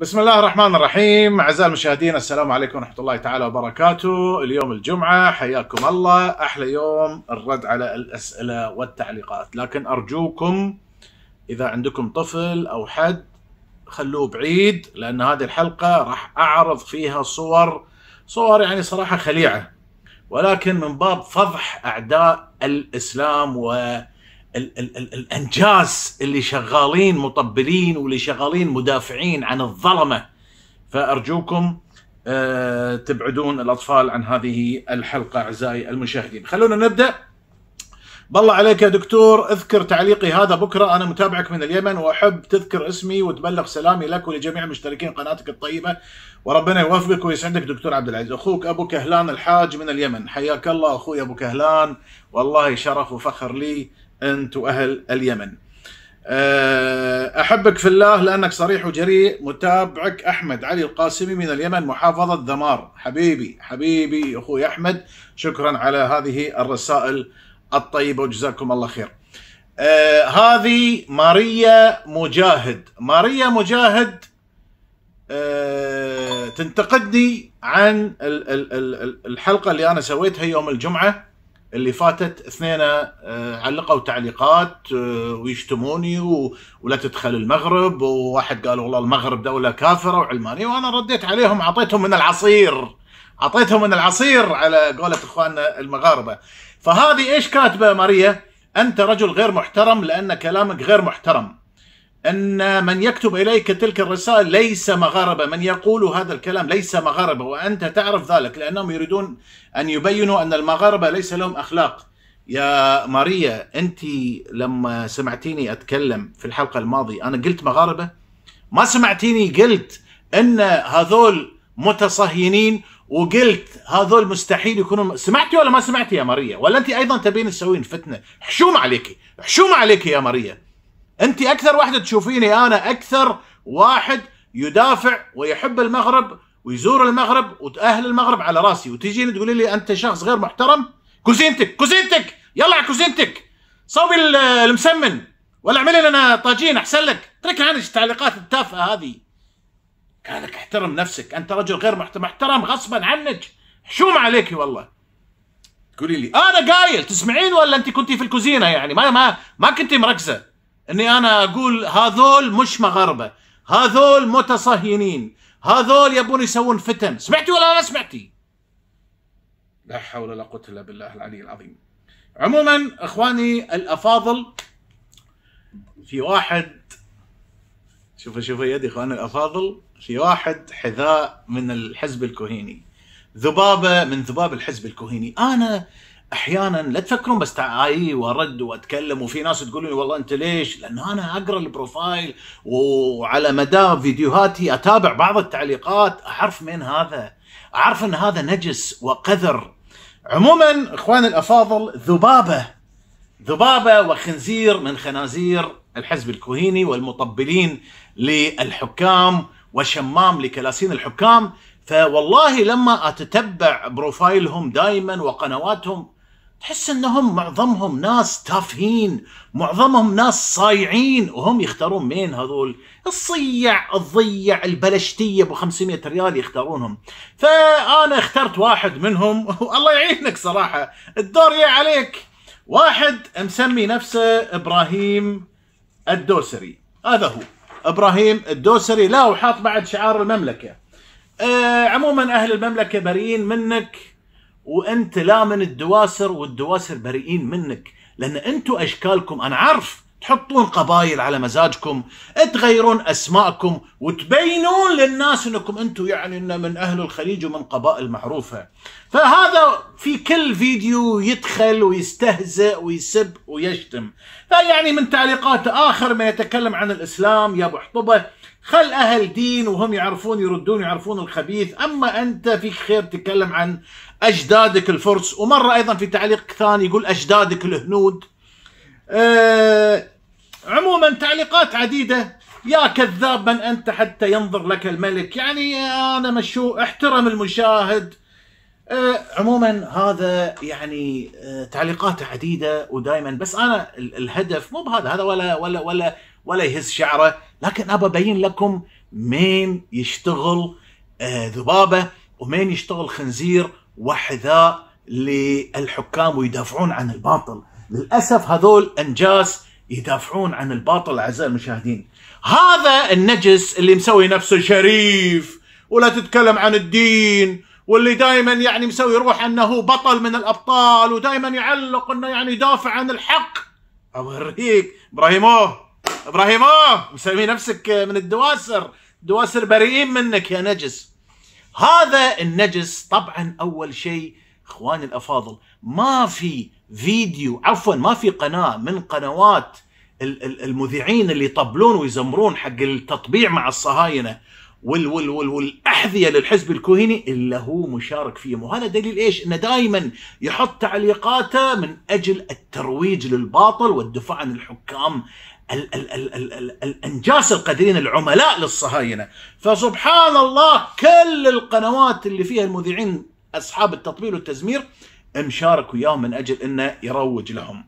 بسم الله الرحمن الرحيم اعزائي المشاهدين السلام عليكم ورحمه الله تعالى وبركاته اليوم الجمعه حياكم الله احلى يوم الرد على الاسئله والتعليقات لكن ارجوكم اذا عندكم طفل او حد خلوه بعيد لان هذه الحلقه راح اعرض فيها صور صور يعني صراحه خليعه ولكن من باب فضح اعداء الاسلام و ال ال ال الانجاز اللي شغالين مطبلين واللي شغالين مدافعين عن الظلمه فارجوكم آه، تبعدون الاطفال عن هذه الحلقه اعزائي المشاهدين خلونا نبدا بالله عليك يا دكتور اذكر تعليقي هذا بكرة أنا متابعك من اليمن وأحب تذكر اسمي وتبلغ سلامي لك ولجميع مشتركين قناتك الطيبة وربنا يوفقك ويسعدك دكتور عبد العزيز أخوك أبو كهلان الحاج من اليمن حياك الله أخوي أبو كهلان والله شرف وفخر لي أنت وأهل اليمن آه، أحبك في الله لأنك صريح وجريء متابعك أحمد علي القاسمي من اليمن محافظة دمار حبيبي حبيبي أخوي أحمد شكرا على هذه الرسائل الطيبة وجزاكم الله خير آه هذه ماريا مجاهد ماريا مجاهد آه تنتقدني عن ال ال ال الحلقة اللي أنا سويتها يوم الجمعة اللي فاتت اثنين آه علقوا تعليقات آه ويشتموني و... ولا تدخل المغرب وواحد قال والله المغرب دولة كافرة وعلمانية وأنا رديت عليهم أعطيتهم من العصير أعطيتهم من العصير على قولة إخواننا المغاربة فهذه ايش كاتبه ماريا؟ انت رجل غير محترم لان كلامك غير محترم. ان من يكتب اليك تلك الرسائل ليس مغاربه، من يقول هذا الكلام ليس مغاربه وانت تعرف ذلك لانهم يريدون ان يبينوا ان المغاربه ليس لهم اخلاق. يا ماريا انت لما سمعتيني اتكلم في الحلقه الماضيه انا قلت مغاربه؟ ما سمعتيني قلت ان هذول متصهينين وقلت هذول مستحيل يكونون سمعتي ولا ما سمعتي يا ماريا ولا انت ايضا تبين تسوين فتنه حشوم عليك حشوم عليك يا ماريا انت اكثر واحده تشوفيني انا اكثر واحد يدافع ويحب المغرب ويزور المغرب واهل المغرب على راسي وتجيني تقولي لي انت شخص غير محترم كوزينتك كوزينتك يلا على كوزينتك صوبي المسمن ولا اعملي لنا طاجين احسن لك اترك عن التعليقات التافهه هذه قال لك احترم نفسك انت رجل غير محترم احترم غصبا عنك حشوم عليك والله تقولي لي انا قايل تسمعين ولا انت كنتي في الكوزينه يعني ما ما ما كنتي مركزه اني انا اقول هذول مش مغاربه هذول متصهينين هذول يبون يسوون فتن سمعتي ولا ما سمعتي لا حول ولا قوه الا بالله العلي العظيم عموما اخواني الافاضل في واحد شوفوا شوفوا يدي اخواني الافاضل في واحد حذاء من الحزب الكوهيني ذبابه من ذباب الحزب الكوهيني انا احيانا لا تفكرون بس تعاي آه، وارد واتكلم وفي ناس تقول لي والله انت ليش؟ لان انا اقرا البروفايل وعلى مدى فيديوهاتي اتابع بعض التعليقات اعرف من هذا اعرف ان هذا نجس وقذر عموما اخواني الافاضل ذبابه ذبابه وخنزير من خنازير الحزب الكوهيني والمطبلين للحكام وشمام لكلاسين الحكام فوالله لما اتتبع بروفايلهم دائما وقنواتهم تحس انهم معظمهم ناس تافهين معظمهم ناس صايعين وهم يختارون مين هذول الصيع الضيع البلشتية ابو 500 ريال يختارونهم فانا اخترت واحد منهم والله يعينك صراحة الدور يا عليك واحد مسمي نفسه ابراهيم الدوسري هذا هو ابراهيم الدوسري لا وحاط بعد شعار المملكه أه عموما اهل المملكه بريئين منك وانت لا من الدواسر والدواسر بريئين منك لان انتم اشكالكم انا عارف تحطون قبايل على مزاجكم تغيرون اسماءكم وتبينون للناس انكم انتم يعني إن من اهل الخليج ومن قبائل معروفه فهذا في كل فيديو يدخل ويستهزئ ويسب ويشتم فيعني من تعليقات اخر ما يتكلم عن الاسلام يا ابو حطبه خل اهل دين وهم يعرفون يردون يعرفون الخبيث اما انت فيك خير تتكلم عن اجدادك الفرس ومره ايضا في تعليق ثاني يقول اجدادك الهنود أه عموما تعليقات عديدة يا كذاب من أنت حتى ينظر لك الملك يعني أنا مشو احترم المشاهد أه عموما هذا يعني أه تعليقات عديدة ودائما بس أنا الهدف مو بهذا هذا ولا ولا ولا ولا يهز شعره لكن أبى أبين لكم مين يشتغل آه، ذبابة ومين يشتغل خنزير وحذاء للحكام ويدافعون عن الباطل للأسف هذول أنجاس يدافعون عن الباطل أعزائي المشاهدين هذا النجس اللي مسوي نفسه شريف ولا تتكلم عن الدين واللي دائما يعني مسوي روح انه بطل من الابطال ودائما يعلق انه يعني يدافع عن الحق اوريك ابراهيمو ابراهيمو مسمي نفسك من الدواسر دواسر بريئين منك يا نجس هذا النجس طبعا اول شيء اخواني الافاضل ما في فيديو عفوا ما في قناه من قنوات المذيعين اللي يطبلون ويزمرون حق التطبيع مع الصهاينه وال وال وال والاحذيه للحزب الكوهيني الا هو مشارك فيهم وهذا دليل ايش؟ انه دائما يحط تعليقاته من اجل الترويج للباطل والدفاع عن الحكام ال ال ال ال ال الانجاس القادرين العملاء للصهاينه فسبحان الله كل القنوات اللي فيها المذيعين اصحاب التطبيل والتزمير مشارك وياهم من اجل انه يروج لهم.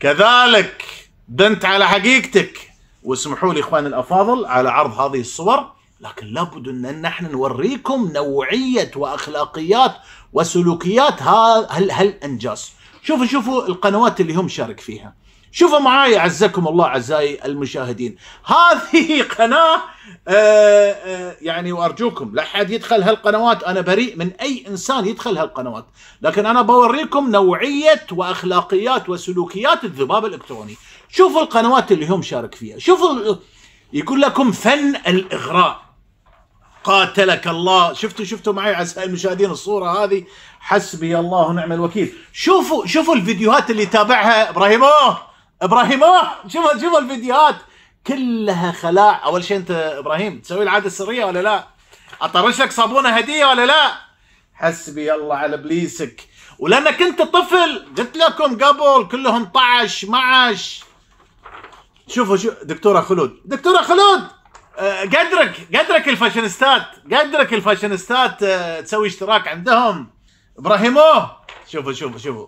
كذلك بنت على حقيقتك واسمحوا لي اخواني الافاضل على عرض هذه الصور لكن لابد ان نحن نوريكم نوعيه واخلاقيات وسلوكيات هالانجاز. شوفوا شوفوا القنوات اللي هم شارك فيها شوفوا معاي عزكم الله اعزائي المشاهدين هذه قناه آآ آه، آآ آه، يعني وارجوكم لا حد يدخل هالقنوات انا بريء من اي انسان يدخل هالقنوات لكن انا بوريكم نوعيه واخلاقيات وسلوكيات الذباب الالكتروني شوفوا القنوات اللي هم شارك فيها شوفوا يقول لكم فن الاغراء قاتلك الله شفتوا شفتوا معي عزيزي المشاهدين الصوره هذه حسبي الله ونعم الوكيل شوفوا شوفوا الفيديوهات اللي تابعها إبراهيم أوه شوفوا شوفوا الفيديوهات كلها خلاع اول شيء انت ابراهيم تسوي العاده السريه ولا لا اطرش لك صابونه هديه ولا لا حسبي الله على ابليسك ولانك انت طفل قلت لكم قبل كلهم طعش معش شوفوا شو دكتوره خلود دكتوره خلود قدرك قدرك الفاشنستات قدرك الفاشنستات آه، تسوي اشتراك عندهم ابراهيموه شوفوا شوفوا شوفوا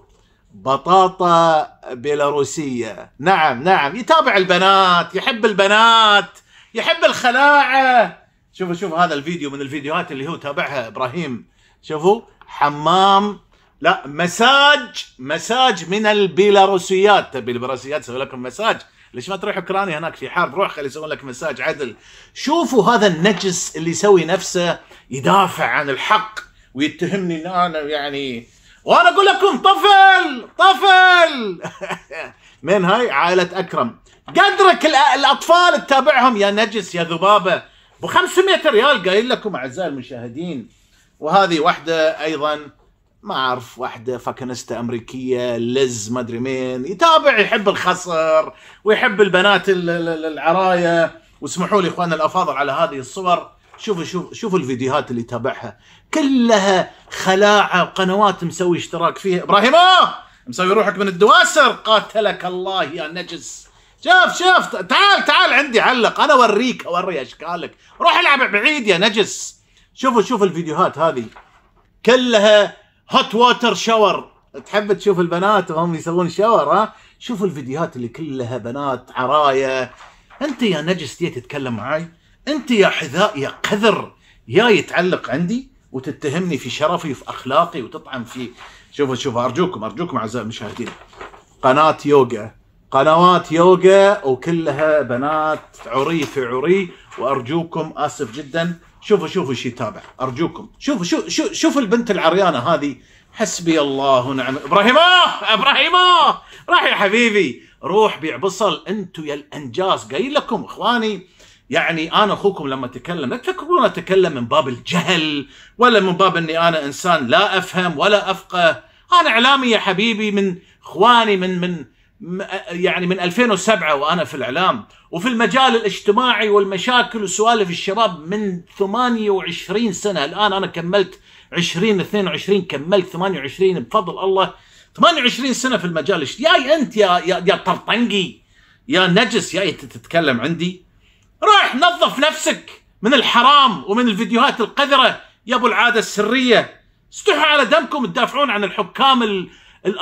بطاطا بيلاروسية نعم نعم يتابع البنات يحب البنات يحب الخلاعة شوفوا شوفوا هذا الفيديو من الفيديوهات اللي هو تابعها ابراهيم شوفوا حمام لا مساج مساج من البيلاروسيات تبي البيلاروسيات سوي لكم مساج ليش ما تروح اوكرانيا هناك في حرب روح خلي يسوون لك مساج عدل شوفوا هذا النجس اللي يسوي نفسه يدافع عن الحق ويتهمني ان انا يعني وانا اقول لكم طفل طفل من هاي عائله اكرم قدرك الاطفال تتابعهم يا نجس يا ذبابه ب 500 ريال قايل لكم اعزائي المشاهدين وهذه واحده ايضا ما اعرف واحده فاكنستا امريكيه لز ما ادري مين يتابع يحب الخصر ويحب البنات العرايا واسمحوا لي اخواننا الافاضل على هذه الصور شوفوا شوفوا شوفوا الفيديوهات اللي تابعها كلها خلاعه قنوات مسوي اشتراك فيها ابراهيم مسوي روحك من الدواسر قاتلك الله يا نجس شوف شوف تعال تعال عندي علق انا اوريك اوري اشكالك روح العب بعيد يا نجس شوفوا شوفوا الفيديوهات هذه كلها هوت ووتر شاور تحب تشوف البنات وهم يسوون شاور ها شوف الفيديوهات اللي كلها بنات عرايه انت يا نجس جيت تتكلم معاي انت يا حذاء يا قذر يا يتعلق عندي وتتهمني في شرفي وفي اخلاقي وتطعن في شوفوا شوفوا ارجوكم ارجوكم اعزائي المشاهدين قناه يوغا قنوات يوغا وكلها بنات عري في عري وارجوكم اسف جدا شوفوا شوفوا شي يتابع ارجوكم شوفوا شوفوا شوفوا شوف البنت العريانه هذه حسبي الله ونعم ابراهيم ابراهيم راح يا حبيبي روح بيع بصل انتم يا الانجاز قايل لكم اخواني يعني انا اخوكم لما اتكلم لا تفكرون اتكلم من باب الجهل ولا من باب اني انا انسان لا افهم ولا افقه انا اعلامي يا حبيبي من اخواني من من يعني من 2007 وانا في الاعلام وفي المجال الاجتماعي والمشاكل وسوالف الشباب من 28 سنه الان انا كملت 20 22 كملت 28 بفضل الله 28 سنه في المجال يا انت يا يا, يا طرطنقي يا نجس يا تتكلم عندي روح نظف نفسك من الحرام ومن الفيديوهات القذره يا ابو العاده السريه استحوا على دمكم تدافعون عن الحكام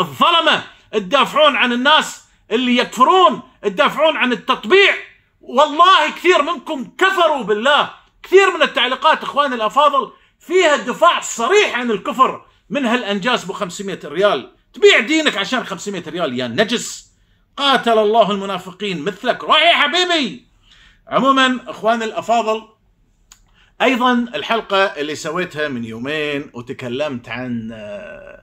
الظلمه تدافعون عن الناس اللي يكفرون تدافعون عن التطبيع والله كثير منكم كفروا بالله كثير من التعليقات اخواني الافاضل فيها دفاع صريح عن الكفر من هالانجاز ب 500 ريال تبيع دينك عشان 500 ريال يا نجس قاتل الله المنافقين مثلك روح يا حبيبي عموما اخواني الافاضل ايضا الحلقه اللي سويتها من يومين وتكلمت عن آه،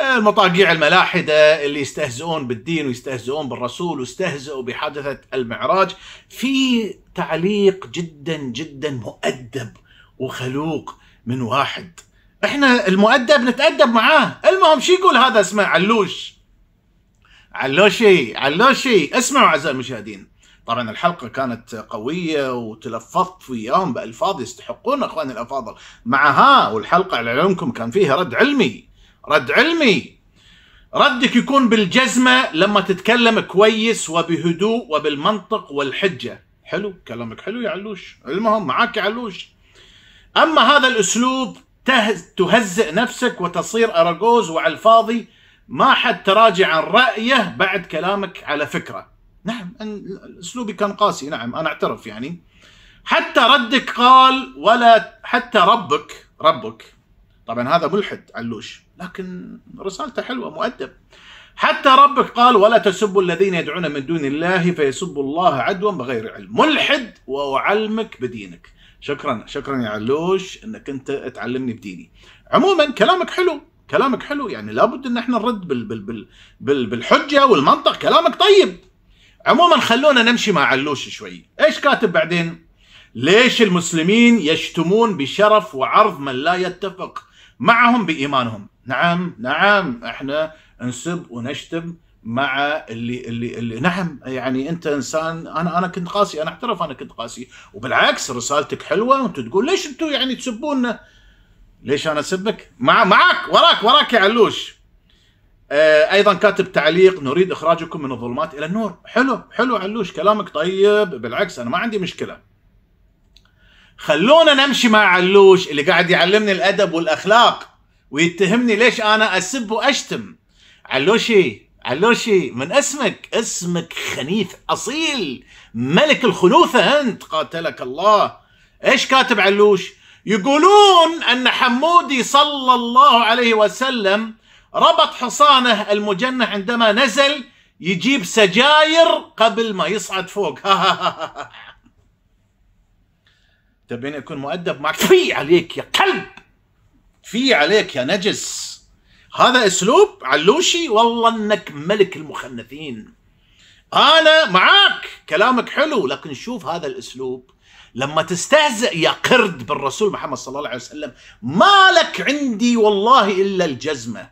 المطاقيع الملاحدة اللي يستهزئون بالدين ويستهزئون بالرسول ويستهزئوا بحادثة المعراج في تعليق جدا جدا مؤدب وخلوق من واحد احنا المؤدب نتأدب معاه المهم شو يقول هذا اسمه علوش علوشي علوشي اسمعوا اعزائي المشاهدين طبعا الحلقة كانت قوية وتلفظت وياهم بألفاظ يستحقون أخواني الأفاضل معها والحلقة على علمكم كان فيها رد علمي رد علمي ردك يكون بالجزمة لما تتكلم كويس وبهدوء وبالمنطق والحجة حلو كلامك حلو يا علوش المهم معاك يا علوش أما هذا الأسلوب تهزئ نفسك وتصير أرجوز وعلى الفاضي ما حد تراجع عن رأيه بعد كلامك على فكرة نعم أسلوبي كان قاسي نعم أنا أعترف يعني حتى ردك قال ولا حتى ربك ربك طبعا هذا ملحد علوش لكن رسالته حلوه مؤدب حتى ربك قال ولا تسبوا الذين يدعون من دون الله فيسبوا الله عدوا بغير علم ملحد واعلمك بدينك شكرا شكرا يا علوش انك انت تعلمني بديني عموما كلامك حلو كلامك حلو يعني لابد ان احنا نرد بال بال بال بال بالحجه والمنطق كلامك طيب عموما خلونا نمشي مع علوش شوي ايش كاتب بعدين ليش المسلمين يشتمون بشرف وعرض من لا يتفق معهم بإيمانهم نعم نعم احنا نسب ونشتم مع اللي اللي اللي نعم يعني انت انسان انا انا كنت قاسي انا اعترف انا كنت قاسي وبالعكس رسالتك حلوه وانت تقول ليش انتم يعني تسبونا ليش انا اسبك؟ مع معك وراك وراك يا علوش آه ايضا كاتب تعليق نريد اخراجكم من الظلمات الى النور حلو حلو علوش كلامك طيب بالعكس انا ما عندي مشكله خلونا نمشي مع علوش اللي قاعد يعلمني الادب والاخلاق ويتهمني ليش انا اسب واشتم علوشي علوشي من اسمك اسمك خنيث اصيل ملك الخنوثه انت قاتلك الله ايش كاتب علوش يقولون ان حمودي صلى الله عليه وسلم ربط حصانه المجنح عندما نزل يجيب سجاير قبل ما يصعد فوق تبيني اكون مؤدب معك في عليك يا كلب في عليك يا نجس هذا اسلوب علوشي والله انك ملك المخنثين انا معاك كلامك حلو لكن شوف هذا الاسلوب لما تستهزئ يا قرد بالرسول محمد صلى الله عليه وسلم ما لك عندي والله الا الجزمه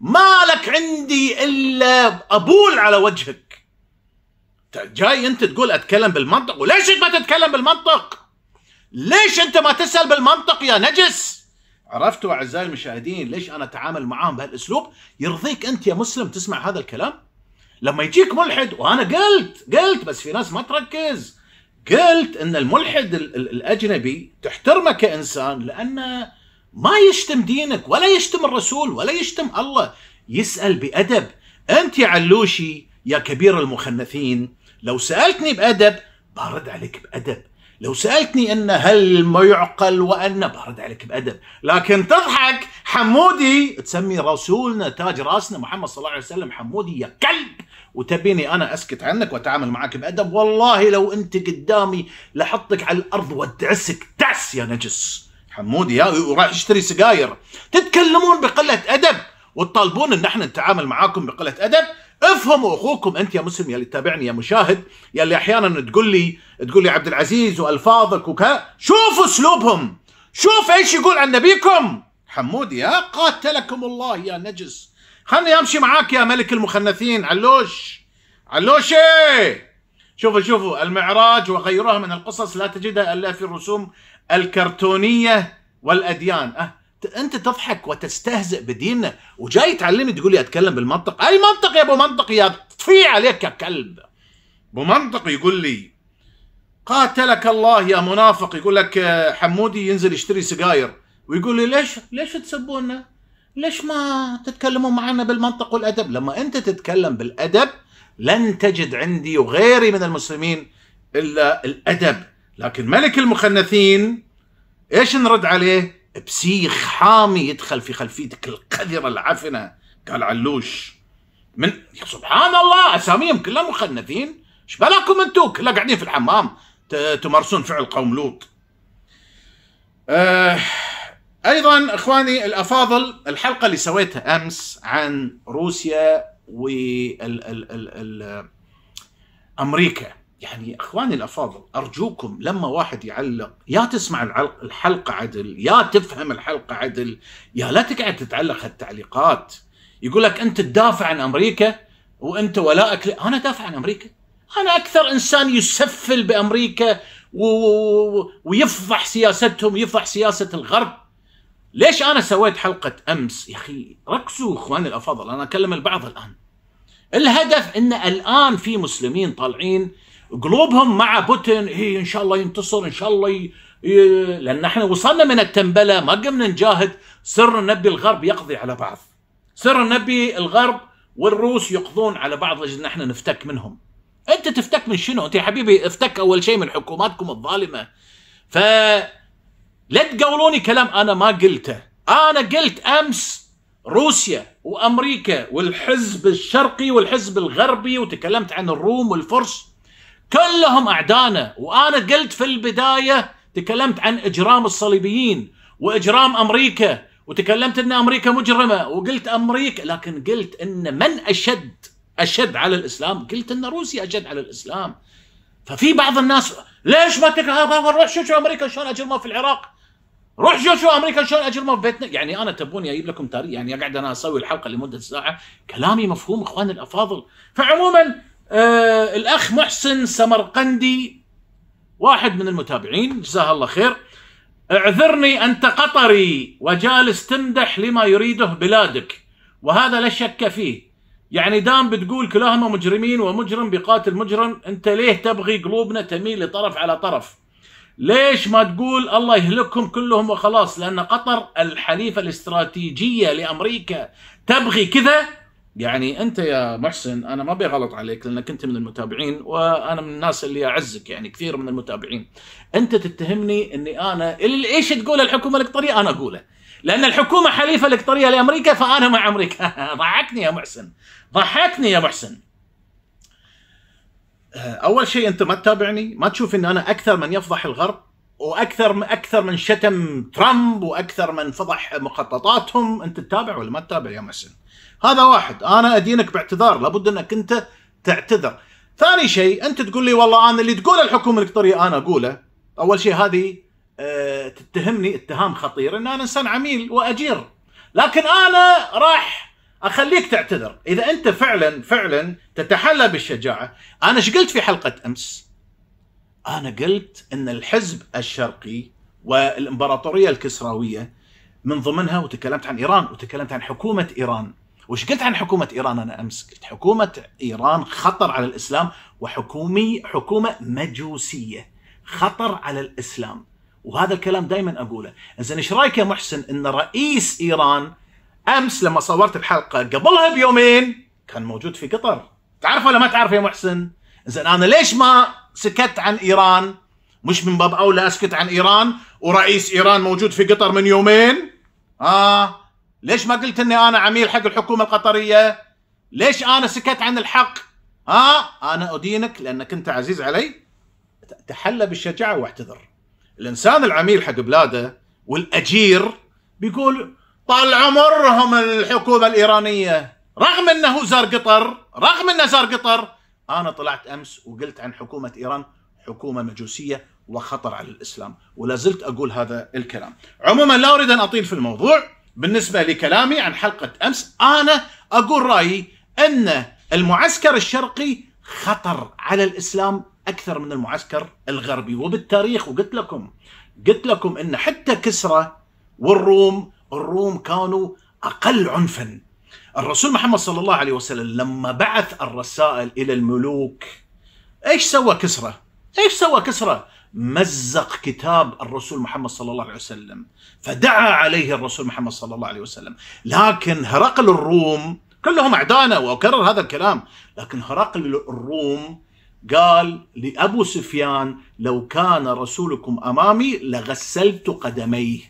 ما لك عندي الا ابول على وجهك جاي انت تقول اتكلم بالمنطق وليش ما تتكلم بالمنطق ليش انت ما تسال بالمنطق يا نجس عرفتوا اعزائي المشاهدين ليش انا اتعامل معاهم بهالاسلوب يرضيك انت يا مسلم تسمع هذا الكلام لما يجيك ملحد وانا قلت قلت بس في ناس ما تركز قلت ان الملحد الاجنبي تحترمه كانسان لانه ما يشتم دينك ولا يشتم الرسول ولا يشتم الله يسال بادب انت يا علوشي يا كبير المخنثين لو سالتني بادب برد عليك بادب لو سالتني ان هل ما يعقل وان برد عليك بادب لكن تضحك حمودي تسمي رسولنا تاج راسنا محمد صلى الله عليه وسلم حمودي يا كلب وتبيني انا اسكت عنك واتعامل معك بادب والله لو انت قدامي لحطك على الارض وادعسك دعس يا نجس حمودي يا وراح يشتري سجاير تتكلمون بقله ادب وتطالبون ان احنا نتعامل معاكم بقله ادب افهموا اخوكم انت يا مسلم يلي تتابعني يا مشاهد يلي احيانا تقول لي تقول لي عبد العزيز والفاظك وكذا شوفوا اسلوبهم شوف ايش يقول عن نبيكم حمودي يا قاتلكم الله يا نجس خلني امشي معاك يا ملك المخنثين علوش علوشي شوفوا شوفوا المعراج وغيرها من القصص لا تجدها الا في الرسوم الكرتونيه والاديان أه انت تضحك وتستهزئ بديننا وجاي تعلمني تقول لي اتكلم بالمنطق اي منطق يا ابو منطق يا طفي عليك يا كلب ابو منطق يقول لي قاتلك الله يا منافق يقول لك آه، حمودي ينزل يشتري سجاير ويقول لي ليش ليش تسبونا ليش ما تتكلمون معنا بالمنطق والادب لما انت تتكلم بالادب لن تجد عندي وغيري من المسلمين الا الادب لكن ملك المخنثين ايش نرد عليه بسيخ حامي يدخل في خلفيتك القذرة العفنة قال علوش من سبحان الله اساميهم كلهم مخنثين ايش بالكم انتم كلها قاعدين في الحمام تمارسون فعل قوم لوط أه ايضا اخواني الافاضل الحلقه اللي سويتها امس عن روسيا وامريكا يعني اخواني الافاضل ارجوكم لما واحد يعلق يا تسمع الحلقه عدل يا تفهم الحلقه عدل يا لا تقعد تتعلق هالتعليقات يقول لك انت تدافع عن امريكا وانت ولائك انا دافع عن امريكا انا اكثر انسان يسفل بامريكا و... ويفضح سياستهم ويفضح سياسه الغرب ليش انا سويت حلقه امس يا اخي ركزوا اخواني الافاضل انا اكلم البعض الان الهدف ان الان في مسلمين طالعين قلوبهم مع بوتين هي ان شاء الله ينتصر ان شاء الله ي... لان احنا وصلنا من التنبله ما قمنا نجاهد سر نبي الغرب يقضي على بعض سر نبي الغرب والروس يقضون على بعض لاجل احنا نفتك منهم انت تفتك من شنو انت يا حبيبي افتك اول شيء من حكوماتكم الظالمه ف لا تقولوني كلام انا ما قلته انا قلت امس روسيا وامريكا والحزب الشرقي والحزب الغربي وتكلمت عن الروم والفرس كلهم أعدانا وأنا قلت في البداية تكلمت عن إجرام الصليبيين وإجرام أمريكا وتكلمت أن أمريكا مجرمة وقلت أمريكا لكن قلت أن من أشد أشد على الإسلام قلت أن روسيا أشد على الإسلام ففي بعض الناس ليش ما تكره آه، آه، روح شوف شو أمريكا شلون أجرموا في العراق روح شوف شو امريكا شلون اجرموا في بيتنا يعني انا تبوني اجيب لكم تاريخ يعني اقعد انا اسوي الحلقه لمده ساعه كلامي مفهوم اخواني الافاضل فعموما آه، الاخ محسن سمرقندي واحد من المتابعين جزاه الله خير اعذرني انت قطري وجالس تمدح لما يريده بلادك وهذا لا شك فيه يعني دام بتقول كلاهما مجرمين ومجرم بيقاتل مجرم انت ليه تبغي قلوبنا تميل لطرف على طرف ليش ما تقول الله يهلكهم كلهم وخلاص لان قطر الحليفه الاستراتيجيه لامريكا تبغي كذا يعني انت يا محسن انا ما بغلط عليك لانك انت من المتابعين وانا من الناس اللي اعزك يعني كثير من المتابعين انت تتهمني اني انا اللي ايش تقول الحكومه القطريه انا اقوله لان الحكومه حليفه القطريه لامريكا فانا مع امريكا ضحكني يا محسن ضحكني يا محسن آه، اول شيء انت ما تتابعني ما تشوف ان انا اكثر من يفضح الغرب واكثر اكثر من شتم ترامب واكثر من فضح مخططاتهم انت تتابع ولا ما تتابع يا محسن هذا واحد انا ادينك باعتذار لابد انك انت تعتذر ثاني شيء انت تقول لي والله انا اللي تقوله الحكومه القطريه انا اقوله اول شيء هذه آه، تتهمني اتهام خطير ان انا انسان عميل واجير لكن انا راح اخليك تعتذر اذا انت فعلا فعلا تتحلى بالشجاعه انا ايش قلت في حلقه امس انا قلت ان الحزب الشرقي والامبراطوريه الكسراويه من ضمنها وتكلمت عن ايران وتكلمت عن حكومه ايران وش قلت عن حكومة إيران أنا أمس؟ قلت حكومة إيران خطر على الإسلام وحكومي حكومة مجوسية خطر على الإسلام وهذا الكلام دائما أقوله إنزين إيش رأيك يا محسن أن رئيس إيران أمس لما صورت الحلقة قبلها بيومين كان موجود في قطر تعرف ولا ما تعرف يا محسن؟ إنزين أنا ليش ما سكت عن إيران؟ مش من باب أولى أسكت عن إيران ورئيس إيران موجود في قطر من يومين؟ آه ليش ما قلت اني انا عميل حق الحكومه القطريه؟ ليش انا سكت عن الحق؟ ها؟ انا ادينك لانك انت عزيز علي تحلى بالشجاعه واعتذر. الانسان العميل حق بلاده والاجير بيقول طال عمرهم الحكومه الايرانيه رغم انه زار قطر رغم انه زار قطر انا طلعت امس وقلت عن حكومه ايران حكومه مجوسيه وخطر على الاسلام ولا زلت اقول هذا الكلام. عموما لا اريد ان اطيل في الموضوع بالنسبة لكلامي عن حلقة أمس أنا أقول رأيي أن المعسكر الشرقي خطر على الإسلام أكثر من المعسكر الغربي وبالتاريخ وقلت لكم قلت لكم أن حتى كسرى والروم الروم كانوا أقل عنفا الرسول محمد صلى الله عليه وسلم لما بعث الرسائل إلى الملوك إيش سوى كسرى؟ إيش سوى كسرى؟ مزق كتاب الرسول محمد صلى الله عليه وسلم فدعا عليه الرسول محمد صلى الله عليه وسلم لكن هرقل الروم كلهم أعدانا وأكرر هذا الكلام لكن هرقل الروم قال لأبو سفيان لو كان رسولكم أمامي لغسلت قدميه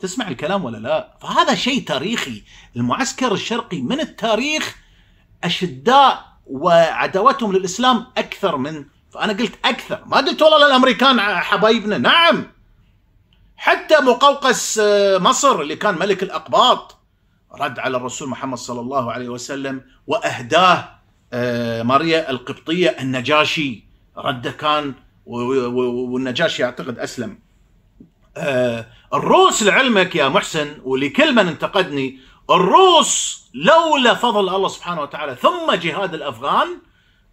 تسمع الكلام ولا لا فهذا شيء تاريخي المعسكر الشرقي من التاريخ أشداء وعداوتهم للإسلام أكثر من فأنا قلت أكثر ما قلت والله الأمريكان حبايبنا نعم حتى مقوقس آه، مصر اللي كان ملك الأقباط رد على الرسول محمد صلى الله عليه وسلم وأهداه آه، ماريا القبطية النجاشي رد كان والنجاشي أعتقد أسلم آه، الروس لعلمك يا محسن ولكل من انتقدني الروس لولا فضل الله سبحانه وتعالى ثم جهاد الأفغان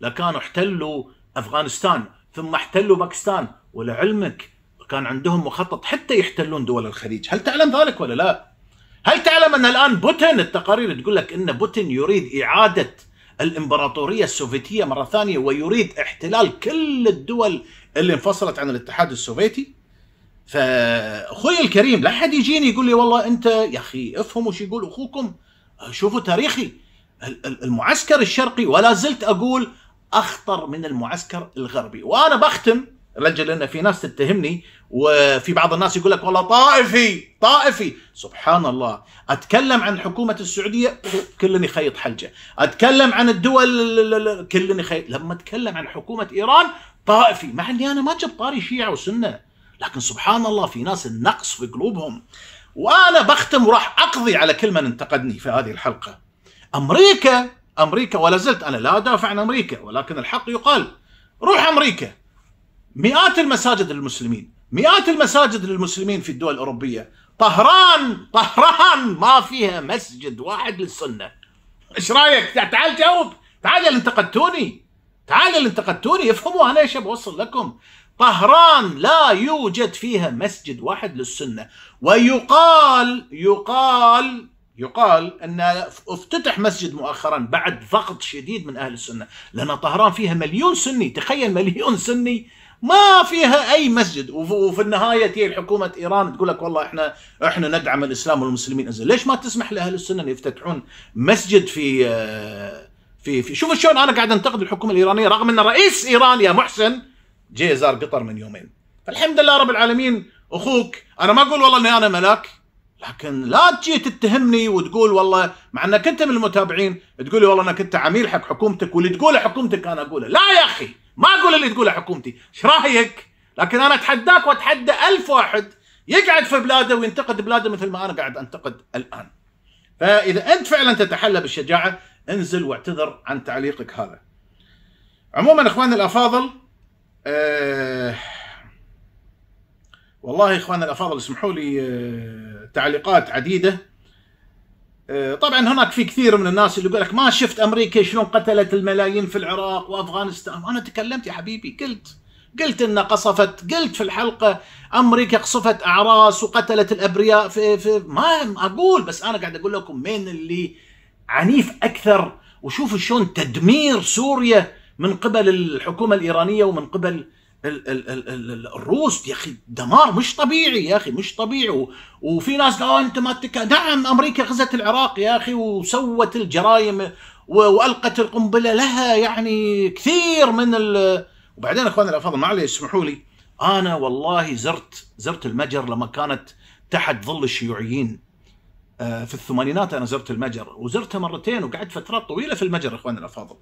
لكانوا احتلوا افغانستان ثم احتلوا باكستان ولعلمك كان عندهم مخطط حتى يحتلون دول الخليج هل تعلم ذلك ولا لا هل تعلم ان الان بوتين التقارير تقول لك ان بوتين يريد اعاده الامبراطوريه السوفيتيه مره ثانيه ويريد احتلال كل الدول اللي انفصلت عن الاتحاد السوفيتي فاخوي الكريم لا حد يجيني يقول لي والله انت يا اخي افهموا شو يقول اخوكم شوفوا تاريخي المعسكر الشرقي ولا زلت اقول اخطر من المعسكر الغربي وانا بختم رجل لان في ناس تتهمني وفي بعض الناس يقول لك والله طائفي طائفي سبحان الله اتكلم عن حكومه السعوديه كل يخيط حلجه اتكلم عن الدول كل يخيط لما اتكلم عن حكومه ايران طائفي مع اني انا ما جب طاري شيعه وسنه لكن سبحان الله في ناس النقص في قلوبهم وانا بختم وراح اقضي على كل من انتقدني في هذه الحلقه امريكا امريكا ولا زلت انا لا ادافع عن امريكا ولكن الحق يقال روح امريكا مئات المساجد للمسلمين مئات المساجد للمسلمين في الدول الاوروبيه طهران طهران ما فيها مسجد واحد للسنه ايش رايك تعال جاوب تعال اللي انتقدتوني تعال اللي انتقدتوني افهموا انا ايش بوصل لكم طهران لا يوجد فيها مسجد واحد للسنه ويقال يقال يقال أن افتتح مسجد مؤخرا بعد ضغط شديد من أهل السنة لأن طهران فيها مليون سني تخيل مليون سني ما فيها اي مسجد وفي النهايه تي حكومه ايران تقول لك والله احنا احنا ندعم الاسلام والمسلمين انزين ليش ما تسمح لاهل السنه ان يفتتحون مسجد في آه، في في شوف شلون انا قاعد انتقد الحكومه الايرانيه رغم ان رئيس ايران يا محسن جيزار زار قطر من يومين فالحمد لله رب العالمين اخوك انا ما اقول والله اني انا ملاك لكن لا تجي تتهمني وتقول والله مع انك انت من المتابعين تقول لي والله انا كنت عميل حق حكومتك واللي تقوله حكومتك انا اقوله لا يا اخي ما اقول اللي تقوله حكومتي ايش رايك لكن انا اتحداك واتحدى ألف واحد يقعد في بلاده وينتقد بلاده مثل ما انا قاعد انتقد الان فاذا انت فعلا تتحلى بالشجاعه انزل واعتذر عن تعليقك هذا عموما اخواننا الافاضل أه والله اخواننا الافاضل اسمحوا لي أه تعليقات عديده آه، طبعا هناك في كثير من الناس اللي يقول لك ما شفت امريكا شلون قتلت الملايين في العراق وافغانستان انا تكلمت يا حبيبي قلت قلت ان قصفت قلت في الحلقه امريكا قصفت اعراس وقتلت الابرياء في, في ما اقول بس انا قاعد اقول لكم مين اللي عنيف اكثر وشوفوا شلون تدمير سوريا من قبل الحكومه الايرانيه ومن قبل الروس يا اخي دمار مش طبيعي يا اخي مش طبيعي وفي ناس قالوا انت ما تك... نعم امريكا غزت العراق يا اخي وسوت الجرائم والقت القنبله لها يعني كثير من ال... وبعدين اخواني الافاضل عليه اسمحوا لي انا والله زرت زرت المجر لما كانت تحت ظل الشيوعيين آه، في الثمانينات انا زرت المجر وزرتها مرتين وقعدت فترات طويله في المجر اخواني الافاضل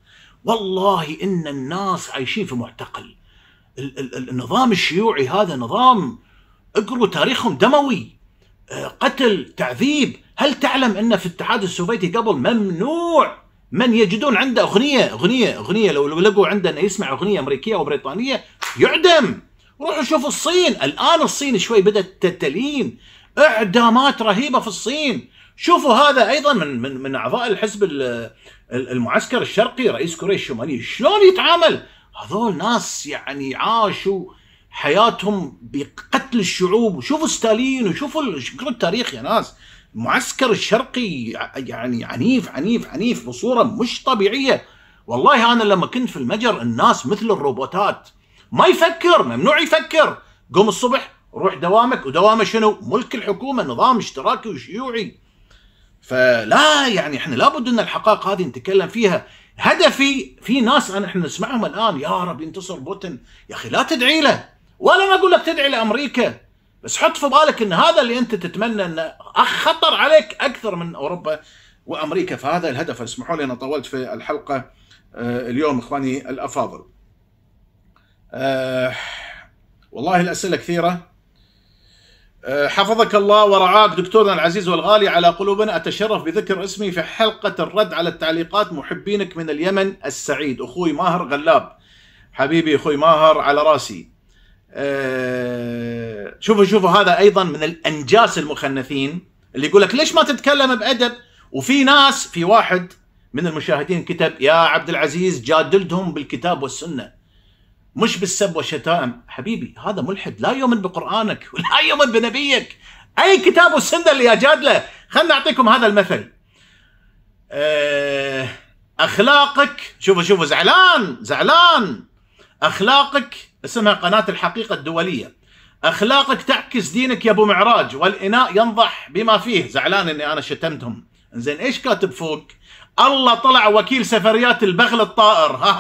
والله ان الناس عايشين في معتقل النظام الشيوعي هذا نظام اقروا تاريخهم دموي آه، قتل تعذيب هل تعلم ان في الاتحاد السوفيتي قبل ممنوع من يجدون عنده اغنيه اغنيه اغنيه لو لقوا عنده انه يسمع اغنيه امريكيه او بريطانيه يعدم روحوا شوفوا الصين الان الصين شوي بدات تلين اعدامات رهيبه في الصين شوفوا هذا ايضا من من من اعضاء الحزب المعسكر الشرقي رئيس كوريا الشماليه شلون يتعامل هذول ناس يعني عاشوا حياتهم بقتل الشعوب وشوفوا ستالين وشوفوا شوفوا التاريخ يا ناس المعسكر الشرقي يعني عنيف عنيف عنيف بصورة مش طبيعية والله أنا لما كنت في المجر الناس مثل الروبوتات ما يفكر ممنوع يفكر قوم الصبح روح دوامك ودوامه شنو ملك الحكومة نظام اشتراكي وشيوعي فلا يعني احنا لابد ان الحقائق هذه نتكلم فيها هدفي في ناس انا احنا نسمعهم الان يا رب ينتصر بوتين يا اخي لا تدعي له ولا انا اقول لك تدعي لامريكا بس حط في بالك ان هذا اللي انت تتمنى انه خطر عليك اكثر من اوروبا وامريكا فهذا الهدف اسمحوا لي انا طولت في الحلقه آه، اليوم اخواني الافاضل. آه، والله الاسئله كثيره آه، حفظك الله ورعاك دكتورنا العزيز والغالي على قلوبنا أتشرف بذكر اسمي في حلقة الرد على التعليقات محبينك من اليمن السعيد أخوي ماهر غلاب حبيبي أخوي ماهر على راسي آه، شوفوا شوفوا هذا أيضا من الأنجاس المخنثين اللي يقول لك ليش ما تتكلم بأدب وفي ناس في واحد من المشاهدين كتب يا عبد العزيز جادلتهم بالكتاب والسنه مش بالسب والشتائم حبيبي هذا ملحد لا يؤمن بقرآنك ولا يؤمن بنبيك أي كتاب والسنة اللي اجادله خلنا أعطيكم هذا المثل آه، أخلاقك شوفوا شوفوا زعلان زعلان أخلاقك اسمها قناة الحقيقة الدولية أخلاقك تعكس دينك يا أبو معراج والإناء ينضح بما فيه زعلان أني أنا شتمتهم زين إيش كاتب فوق الله طلع وكيل سفريات البغل الطائر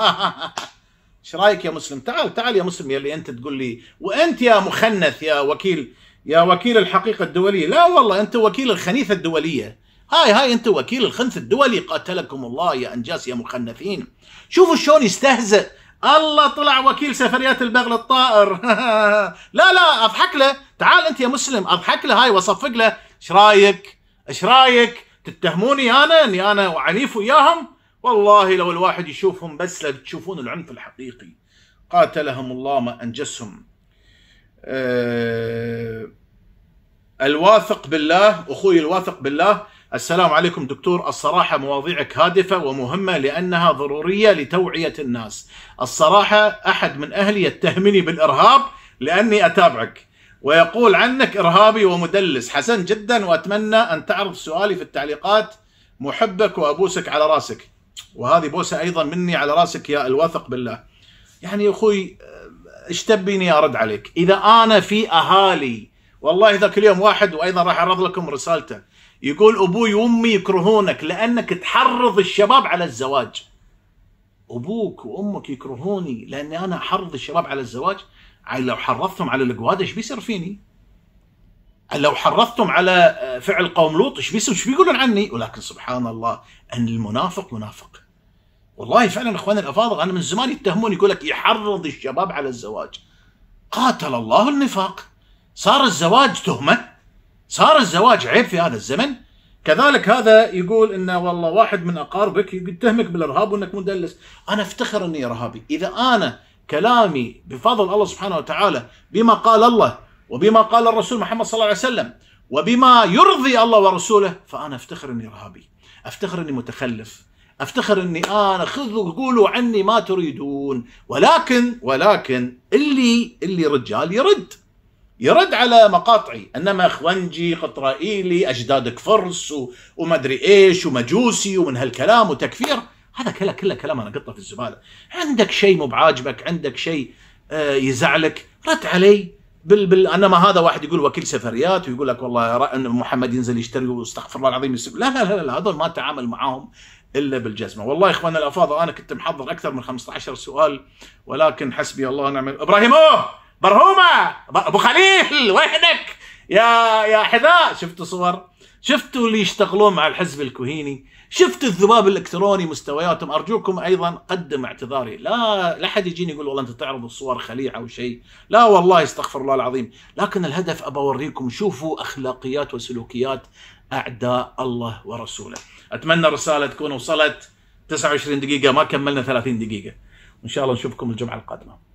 ايش رايك يا مسلم تعال تعال يا مسلم يا اللي انت تقول لي وانت يا مخنث يا وكيل يا وكيل الحقيقه الدوليه لا والله انت وكيل الخنيثه الدوليه هاي هاي انت وكيل الخنث الدولي قاتلكم الله يا انجاس يا مخنثين شوفوا شلون يستهزئ الله طلع وكيل سفريات البغل الطائر لا لا اضحك له تعال انت يا مسلم اضحك له هاي واصفق له ايش رايك ايش رايك تتهموني انا اني انا عنيف وياهم والله لو الواحد يشوفهم بس لتشوفون العنف الحقيقي قاتلهم الله ما أنجسهم أه الواثق بالله أخوي الواثق بالله السلام عليكم دكتور الصراحة مواضيعك هادفة ومهمة لأنها ضرورية لتوعية الناس الصراحة أحد من أهلي يتهمني بالإرهاب لأني أتابعك ويقول عنك إرهابي ومدلس حسن جدا وأتمنى أن تعرض سؤالي في التعليقات محبك وأبوسك على راسك وهذه بوسه ايضا مني على راسك يا الواثق بالله يعني يا اخوي ايش تبيني ارد عليك اذا انا في اهالي والله ذاك اليوم واحد وايضا راح اعرض لكم رسالته يقول ابوي وامي يكرهونك لانك تحرض الشباب على الزواج ابوك وامك يكرهوني لاني انا احرض الشباب على الزواج لو حرضتهم على القواد ايش بيصير فيني؟ لو حرضتم على آه، فعل قوم لوط ايش بيسوا ايش بيقولون عني ولكن سبحان الله ان المنافق منافق والله فعلا اخواني الافاضل انا من زمان يتهمون يقول لك يحرض الشباب على الزواج قاتل الله النفاق صار الزواج تهمه صار الزواج عيب في هذا الزمن كذلك هذا يقول انه والله واحد من اقاربك يتهمك بالارهاب وانك مدلس انا افتخر اني ارهابي اذا انا كلامي بفضل الله سبحانه وتعالى بما قال الله وبما قال الرسول محمد صلى الله عليه وسلم وبما يرضي الله ورسوله فأنا أفتخر أني إرهابي أفتخر أني متخلف أفتخر أني أنا خذوا قولوا عني ما تريدون ولكن ولكن اللي اللي رجال يرد يرد على مقاطعي انما اخوانجي قطرائيلي اجدادك فرس وما ادري ايش ومجوسي ومن هالكلام وتكفير هذا كله كله كلام انا قطه في الزباله عندك شيء مو بعاجبك عندك شيء آه، يزعلك رد علي بال... بال... انما هذا واحد يقول وكيل سفريات ويقول لك والله ان محمد ينزل يشتري واستغفر الله العظيم يسب لا لا لا, لا هذول ما تعامل معاهم الا بالجزمه، والله يا اخواننا الافاضل انا كنت محضر اكثر من 15 سؤال ولكن حسبي الله ونعم ابراهيم اوه برهومه ابو خليل وينك؟ يا يا حذاء شفتوا صور؟ شفتوا اللي يشتغلون مع الحزب الكوهيني شفتوا الذباب الالكتروني مستوياتهم ارجوكم ايضا قدم اعتذاري لا لا حد يجيني يقول والله انت تعرض الصور خليعه او شيء لا والله استغفر الله العظيم لكن الهدف ابى اوريكم شوفوا اخلاقيات وسلوكيات اعداء الله ورسوله اتمنى الرساله تكون وصلت 29 دقيقه ما كملنا 30 دقيقه وان شاء الله نشوفكم الجمعه القادمه